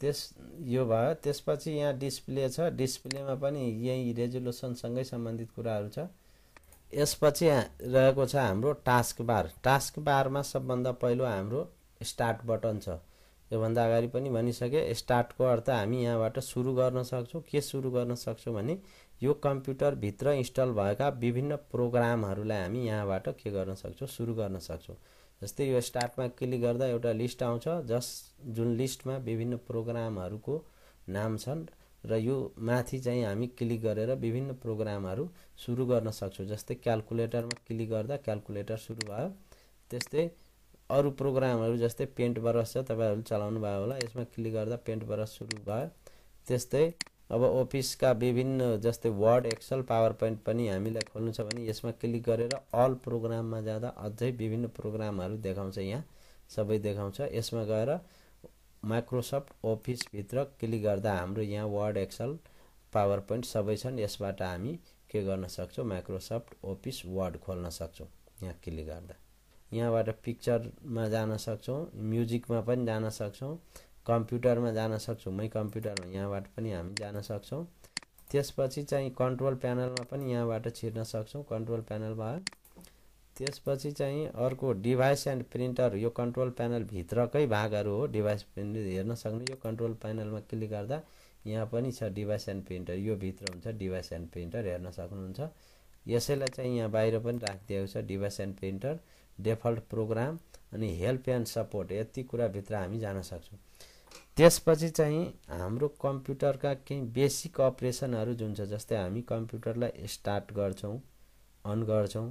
त्यस यो भयो त्यसपछि यहाँ डिस्प्ले छ डिस्प्लेमा पनि यही रेजुलेसनसँगै सम्बन्धित कुराहरू छ यसपछि रहेको छ हाम्रो टास्क बार टास्क बारमा सबभन्दा पहिलो हाम्रो स्टार्ट बटन छ योभन्दा अगाडि पनि भनिसकेँ स्टार्टको अर्थ हामी यहाँबाट सुरु गर्न सक्छौँ के सुरु गर्न सक्छौँ भने यो कम्प्युटरभित्र इन्स्टल भएका विभिन्न प्रोग्रामहरूलाई हामी यहाँबाट के गर्न सक्छौँ सुरु गर्न सक्छौँ जस्तै यो स्टार्टमा क्लिक गर्दा एउटा लिस्ट आउँछ जस जुन लिस्टमा विभिन्न प्रोग्रामहरूको नाम छन् र यो माथि चाहिँ हामी क्लिक गरेर विभिन्न प्रोग्रामहरू सुरु गर्न सक्छौँ जस्तै क्यालकुलेटरमा क्लिक गर्दा क्यालकुलेटर सुरु भयो त्यस्तै अरू प्रोग्रामहरू जस्तै पेन्ट ब्रस छ तपाईँहरूले चलाउनु भयो होला यसमा क्लिक गर्दा पेन्ट ब्रस सुरु भयो त्यस्तै अब अफिसका विभिन्न जस्तै वर्ड एक्सल पावर पोइन्ट पनि हामीलाई खोल्नु छ भने यसमा क्लिक गरेर अल प्रोग्राममा जाँदा अझै विभिन्न प्रोग्रामहरू देखाउँछ यहाँ सबै देखाउँछ यसमा गएर माइक्रोसफ्ट अफिसभित्र क्लिक गर्दा हाम्रो यहाँ वर्ड एक्सल पावर पोइन्ट सबै छन् यसबाट हामी के गर्न सक्छौँ माइक्रोसफ्ट अफिस वर्ड खोल्न सक्छौँ यहाँ क्लिक गर्दा यहाँबाट पिक्चरमा जान सक्छौँ म्युजिकमा पनि जान सक्छौँ कम्प्युटरमा जान सक्छौँ मै कम्प्युटरमा यहाँबाट पनि हामी जान सक्छौँ त्यसपछि चाहिँ कन्ट्रोल प्यानलमा पनि यहाँबाट छिर्न सक्छौँ कन्ट्रोल प्यानलमा त्यसपछि चाहिँ अर्को डिभाइस एन्ड प्रिन्टर यो कन्ट्रोल प्यानलभित्रकै भागहरू हो डिभाइस प्रिन्टर हेर्न सक्नु यो कन्ट्रोल प्यानलमा क्लिक गर्दा यहाँ पनि छ डिभाइस एन्ड प्रिन्टर यो भित्र हुन्छ डिभाइस एन्ड प्रिन्टर हेर्न सक्नुहुन्छ यसैलाई चाहिँ यहाँ बाहिर पनि राखिदिएको छ device and printer default program अनि हेल्प एन्ड सपोर्ट यति कुराभित्र हामी जान सक्छौँ त्यसपछि चाहिँ हाम्रो कम्प्युटरका केही बेसिक अपरेसनहरू जुन छ जस्तै हामी कम्प्युटरलाई स्टार्ट गर्छौँ अन गर्छौँ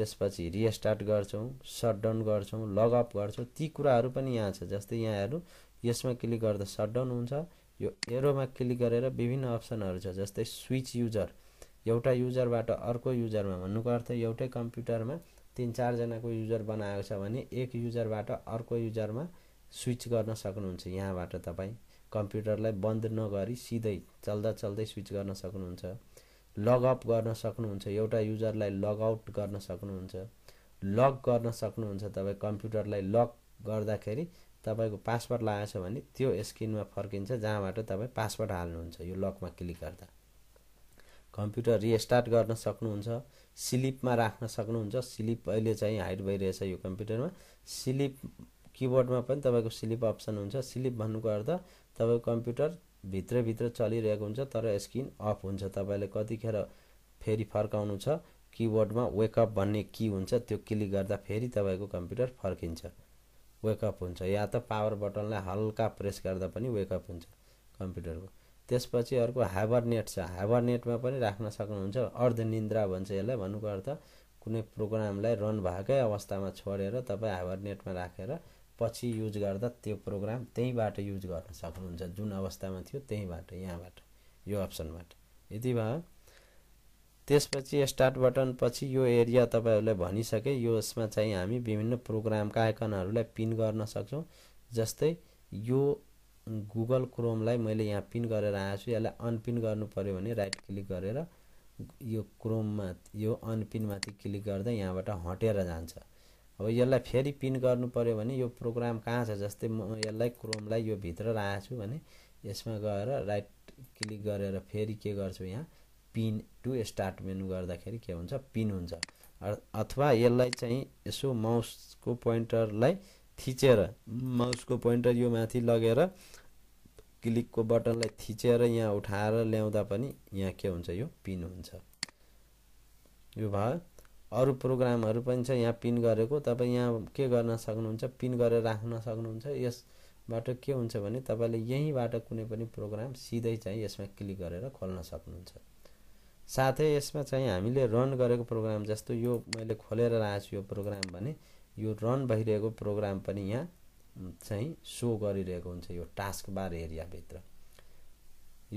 त्यसपछि रिस्टार्ट गर्छौँ सटडाउन गर्छौँ लगअप गर्छौँ ती कुराहरू पनि यहाँ छ जस्तै यहाँहरू यसमा क्लिक गर्दा सटडाउन हुन्छ यो एरोमा क्लिक गरेर विभिन्न अप्सनहरू छ जस्तै स्विच युजर एउटा युजरबाट अर्को युजरमा भन्नुको अर्थ एउटै कम्प्युटरमा तिन चारजनाको युजर बनाएको छ भने एक युजरबाट अर्को युजरमा स्विच गर्न सक्नुहुन्छ यहाँबाट तपाईँ कम्प्युटरलाई बन्द नगरी सिधै चल्दा चल्दै स्विच गर्न सक्नुहुन्छ लगअप गर्न सक्नुहुन्छ एउटा युजरलाई लगआउट गर्न सक्नुहुन्छ लक गर्न सक्नुहुन्छ तपाईँ कम्प्युटरलाई लक गर्दाखेरि तपाईँको पासवर्ड लगाएछ भने त्यो स्क्रिनमा फर्किन्छ जहाँबाट तपाईँ पासवर्ड हाल्नुहुन्छ यो लकमा क्लिक गर्दा कम्प्युटर रिस्टार्ट गर्न सक्नुहुन्छ स्लिपमा राख्न सक्नुहुन्छ स्लिप अहिले चाहिँ हाइट भइरहेछ यो कम्प्युटरमा स्लिप किबोर्डमा पनि तपाईँको स्लिप अप्सन हुन्छ स्लिप भन्नुको अर्थ तपाईँको कम्प्युटर भित्रभित्र चलिरहेको हुन्छ तर स्क्रिन अफ हुन्छ तपाईँले कतिखेर फेरि फर्काउनु छ किबोर्डमा वेकअप भन्ने कि हुन्छ त्यो क्लिक गर्दा फेरि तपाईँको कम्प्युटर फर्किन्छ वेकअप हुन्छ या त पावर बटनलाई हल्का प्रेस गर्दा पनि वेकअप हुन्छ कम्प्युटरको त्यसपछि अर्को हाइबर नेट छ हाइबर नेटमा पनि राख्न सक्नुहुन्छ अर्ध निन्द्रा भन्छ यसलाई भन्नुको अर्थ कुनै प्रोग्रामलाई रन भएकै अवस्थामा छोडेर तपाईँ हाइबर नेटमा राखेर पछि युज गर्दा त्यो प्रोग्राम त्यहीँबाट युज गर्न सक्नुहुन्छ जुन अवस्थामा थियो त्यहीँबाट यहाँबाट यो अप्सनबाट यति भयो त्यसपछि स्टार्ट बटन पछि यो एरिया तपाईँहरूलाई भनिसके यसमा चाहिँ हामी विभिन्न प्रोग्रामका आइकनहरूलाई पिन गर्न सक्छौँ जस्तै यो गुगल क्रोमलाई मैले यहाँ पिन गरेर आएको छु यसलाई अनपिन गर्नु पऱ्यो भने राइट क्लिक गरेर यो क्रोममा यो अनपिनमाथि क्लिक गर्दा यहाँबाट हटेर जान्छ अब यसलाई फेरि पिन गर्नु पऱ्यो भने यो प्रोग्राम कहाँ छ जस्तै म यसलाई क्रोमलाई यो भित्र राखेछु भने यसमा गएर राइट क्लिक गरेर फेरि के गर्छु यहाँ पिन टु स्टार्ट मेनु गर्दाखेरि के हुन्छ पिन हुन्छ अथवा यसलाई चाहिँ यसो माउसको पोइन्टरलाई थिचेर माउसको पोइन्टर यो माथि लगेर क्लिकको बटनलाई थिचेर यहाँ उठाएर ल्याउँदा पनि यहाँ के हुन्छ यो पिन हुन्छ यो भयो अरू प्रोग्रामहरू पनि छ यहाँ पिन गरेको तपाईँ यहाँ के गर्न सक्नुहुन्छ पिन गरेर राख्न सक्नुहुन्छ यसबाट के हुन्छ भने तपाईँले यहीँबाट कुनै पनि प्रोग्राम सिधै चाहिँ यसमा क्लिक गरेर खोल्न सक्नुहुन्छ साथै यसमा चाहिँ हामीले रन गरेको प्रोग्राम जस्तो यो मैले खोलेर राखेको छु यो प्रोग्राम भने यो रन भइरहेको प्रोग्राम पनि यहाँ चाहिँ सो गरिरहेको हुन्छ यो टास्क बार एरियाभित्र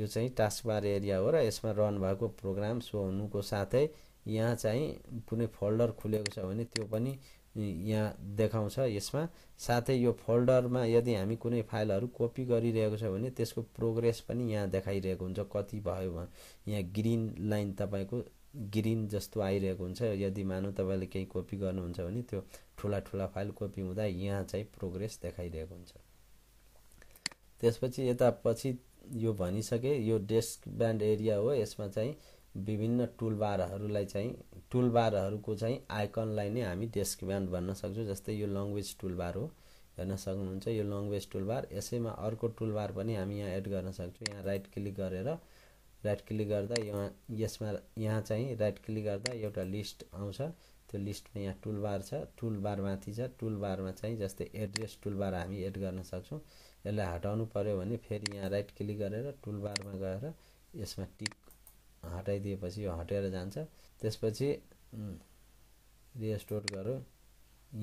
यो चाहिँ टास्क बार एरिया हो र यसमा रन भएको प्रोग्राम सो हुनुको साथै यहाँ चाहिँ कुनै फोल्डर खुलेको छ भने त्यो पनि यहाँ देखाउँछ यसमा साथै यो फोल्डरमा यदि हामी कुनै फाइलहरू कपी गरिरहेको छ भने त्यसको प्रोग्रेस पनि यहाँ देखाइरहेको हुन्छ कति भयो यहाँ ग्रिन लाइन तपाईँको ग्रिन जस्तो आइरहेको हुन्छ यदि मानौँ तपाईँले केही कपी गर्नुहुन्छ भने त्यो ठुला ठुला फाइल कपी हुँदा यहाँ चाहिँ प्रोग्रेस देखाइरहेको हुन्छ त्यसपछि यता पछि यो भनिसके यो डेस्क ब्यान्ड एरिया हो यसमा चाहिँ विभिन्न टुलबारहरूलाई चाहिँ टुलबारहरूको चाहिँ आइकनलाई नै हामी डेस्क ब्यान्ड भन्न सक्छौँ जस्तै यो लङ्ग्वेज टुलबार हो हेर्न सक्नुहुन्छ यो लङ्ग्वेज टुलबार यसैमा अर्को टुलबार पनि हामी यहाँ एड गर्न सक्छौँ यहाँ राइट क्लिक गरेर राइट क्लिक गर्दा यहाँ यसमा यहाँ चाहिँ राइट क्लिक गर्दा एउटा लिस्ट आउँछ त्यो लिस्टमा यहाँ टुलबार छ माथि छ टुलबारमा चाहिँ जस्तै एड्रेस टुलबार हामी एड गर्न सक्छौँ यसलाई हटाउनु पऱ्यो भने फेरि यहाँ राइट क्लिक गरेर टुलबारमा गएर यसमा टिक हटाइदिएपछि यो हटेर जान्छ त्यसपछि रिस्टोर गरौँ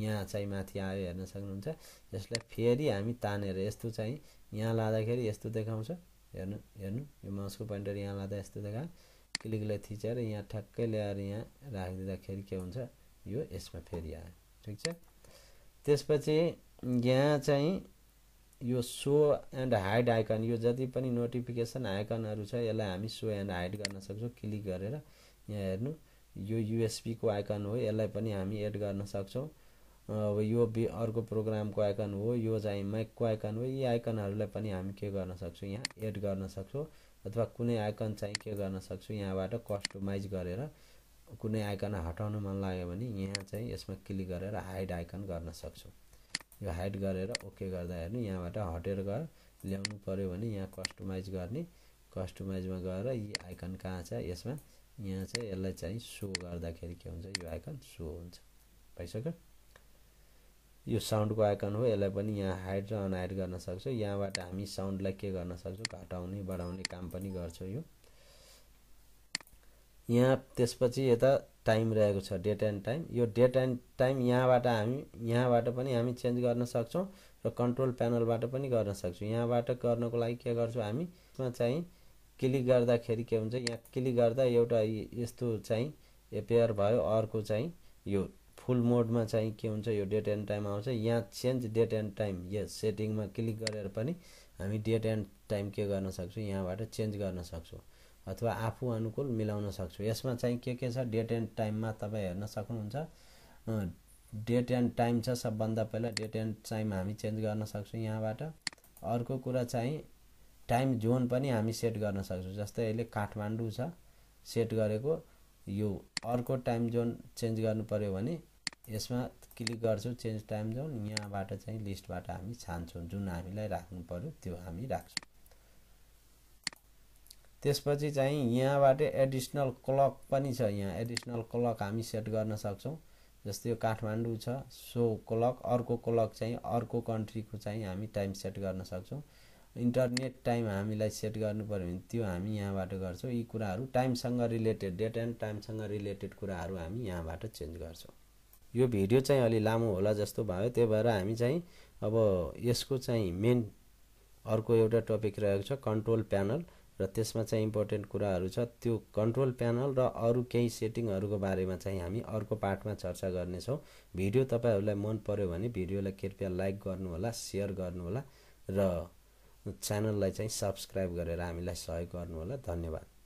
यहाँ चाहिँ माथि आयो हेर्न सक्नुहुन्छ यसलाई फेरि हामी तानेर यस्तो चाहिँ यहाँ लाँदाखेरि यस्तो देखाउँछ हेर्नु हेर्नु यो माउसको पोइन्टर यहाँ लाँदा यस्तो देखा क्लिकलाई थिचेर यहाँ ठ्याक्कै ल्याएर यहाँ राखिदिँदाखेरि के हुन्छ यो यसमा फेरि आयो ठिक छ त्यसपछि यहाँ चाहिँ यो सो एन्ड हाइड आइकन यो जति पनि नोटिफिकेसन आइकनहरू छ यसलाई हामी सो एन्ड हाइड गर्न सक्छौँ क्लिक गरेर यहाँ हेर्नु यो युएसपीको आइकन हो यसलाई पनि हामी एड गर्न सक्छौँ अब यो बि अर्को प्रोग्रामको आइकन हो यो चाहिँ माइकको आइकन हो यी आइकनहरूलाई पनि हामी के गर्न सक्छौँ यहाँ एड गर्न सक्छौँ अथवा कुनै आइकन चाहिँ के गर्न सक्छौँ यहाँबाट कस्टमाइज गरेर कुनै आइकन हटाउन मन लाग्यो भने यहाँ चाहिँ यसमा क्लिक गरेर हाइड आइकन गर्न सक्छौँ यो हाइड गरेर ओके गर्दा हेर्नु यहाँबाट हटेर गएर ल्याउनु पऱ्यो भने यहाँ कस्टमाइज गर्ने कस्टमाइजमा गएर यी आइकन कहाँ छ यसमा यहाँ चाहिँ यसलाई चाहिँ सो गर्दाखेरि के हुन्छ यो आइकन सो हुन्छ भइसक्यो यो साउन्डको आइकन हो यसलाई पनि यहाँ हाइड र अनहाइड गर्न सक्छौँ यहाँबाट हामी साउन्डलाई के गर्न सक्छौँ घटाउने बढाउने काम पनि गर्छौँ यो यहाँ त्यसपछि यता टाइम रहेको छ डेट एन्ड टाइम यो डेट एन्ड टाइम यहाँबाट हामी यहाँबाट पनि हामी चेन्ज गर्न सक्छौँ र कन्ट्रोल प्यानलबाट पनि गर्न सक्छौँ यहाँबाट गर्नको लागि के गर्छौँ हामी यसमा चाहिँ क्लिक गर्दाखेरि के हुन्छ यहाँ क्लिक गर्दा एउटा यस्तो चाहिँ एपेयर भयो अर्को चाहिँ यो फुल मोडमा चाहिँ के हुन्छ यो डेट एन्ड टाइम आउँछ यहाँ चेन्ज डेट एन्ड टाइम यस सेटिङमा क्लिक गरेर पनि हामी डेट एन्ड टाइम के गर्न सक्छौँ यहाँबाट चेन्ज गर्न सक्छौँ अथवा आफू अनुकूल मिलाउन सक्छु यसमा चाहिँ के के छ डेट एन्ड टाइममा तपाईँ हेर्न सक्नुहुन्छ डेट एन्ड टाइम छ सबभन्दा पहिला डेट एन्ड टाइम हामी चेन्ज गर्न सक्छौँ यहाँबाट अर्को कुरा चाहिँ टाइम जोन पनि हामी सेट गर्न सक्छौँ जस्तै अहिले काठमाडौँ छ सेट गरेको यो अर्को टाइम जोन चेन्ज गर्नु पऱ्यो भने यसमा क्लिक गर्छु चेन्ज टाइम जोन यहाँबाट चाहिँ लिस्टबाट हामी छान्छौँ जुन हामीलाई राख्नु पऱ्यो त्यो हामी राख्छौँ त्यसपछि चाहिँ यहाँबाट एडिसनल क्लक पनि छ यहाँ एडिसनल क्लक हामी सेट गर्न सक्छौँ जस्तै यो काठमाडौँ छ सो क्लक अर्को क्लक चाहिँ अर्को कन्ट्रीको चाहिँ हामी टाइम सेट गर्न सक्छौँ इन्टरनेट टाइम हामीलाई सेट गर्नु पऱ्यो भने त्यो हामी यहाँबाट गर्छौँ यी कुराहरू टाइमसँग रिलेटेड डेट एन्ड टाइमसँग रिलेटेड कुराहरू हामी यहाँबाट चेन्ज गर्छौँ यो भिडियो चाहिँ अलि लामो होला जस्तो भयो त्यही भएर हामी चाहिँ अब यसको चाहिँ मेन अर्को एउटा टपिक रहेको छ कन्ट्रोल प्यानल र त्यसमा चाहिँ इम्पोर्टेन्ट कुराहरू छ त्यो कन्ट्रोल प्यानल र अरू केही सेटिङहरूको बारेमा चाहिँ हामी अर्को पार्टमा चर्चा गर्नेछौँ भिडियो तपाईँहरूलाई मन पऱ्यो भने भिडियोलाई कृपया लाइक गर्नुहोला सेयर गर्नुहोला र च्यानललाई चाहिँ सब्सक्राइब गरेर हामीलाई सहयोग गर्नुहोला धन्यवाद